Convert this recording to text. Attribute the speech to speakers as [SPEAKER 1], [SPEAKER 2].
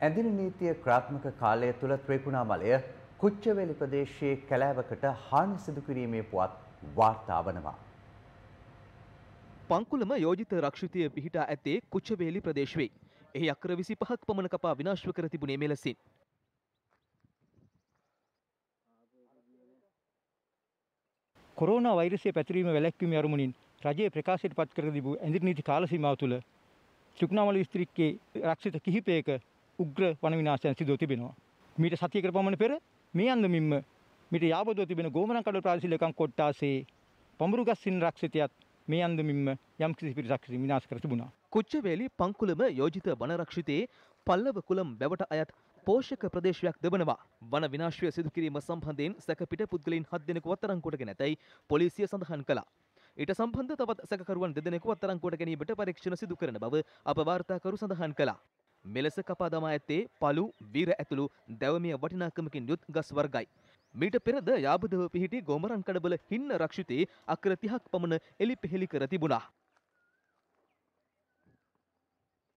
[SPEAKER 1] ඇඳින නීතිය ක්‍රාත්මක කාලය තුළ ත්‍රිකුණාමලය කුච්චවැලි ප්‍රදේශයේ කැලෑවකට හානි සිදු කිරීමේ පුවත් වාර්තා වනවා.
[SPEAKER 2] පංකුලම යෝජිත රක්ෂිතය පිහිටා ඇත්තේ කුච්චවේලි ප්‍රදේශ වෙයි. එහි අක්‍ර 25ක් පමණ කපා
[SPEAKER 1] විනාශ කර තිබුණේ මෙලෙසින්. කොරෝනා වෛරසය පැතිරීම වැළැක්වීම අරමුණින් රජයේ ප්‍රකාශයට පත් කර තිබූ ඇඳිරි නීති කාල සීමාව තුළ ත්‍රිකුණාමල දිස්ත්‍රික්කයේ ආරක්ෂිත කිහිපයක උග්‍ර වන විනාශයන් සිදුව තිබෙනවා. මීට සතියකට පමණ පෙර මේ අන්දමින්ම මීට යාබදව තිබෙන ගෝමනකඩ ප්‍රාදේශීය කොට්ටාසේ පඹුරුගස්සින් රක්ෂිතයත් මේ අන්දමින්ම යම් කිසි පිරිසක් විනාශ කර තිබුණා. කොච්චවේලි පංකුලම යෝජිත වනරක්ෂිතයේ පල්ලව
[SPEAKER 2] කුලම් වැවට අයත් පෝෂක ප්‍රදේශයක් දෙවනවා. වන විනාශය සිදු කිරීම සම්බන්ධයෙන් සැකපිට පුද්ගලයන් 7 දෙනෙකු අත්අඩංගුවටගෙන ඇතැයි පොලිසිය සඳහන් කළා. ඊට සම්බන්ධ තවත් සැකකරුවන් දෙදෙනෙකු අත්අඩංගුවට ගැනීමට පරීක්ෂණ සිදු කරන බව අප වාර්තාකරු සඳහන් කළා. මෙලෙස කපා දමා ඇත්තේ පළු වීර ඇතුළු දැවමිය වටිනාකමකින් යුත් ගස් වර්ගයි. මීට පෙරද යාබදව පිහිටි ගොමරන් කඩබල හින්න රක්ෂිතේ අක්‍ර තිහක් පමණ එලි පෙහෙළි කර තිබුණා.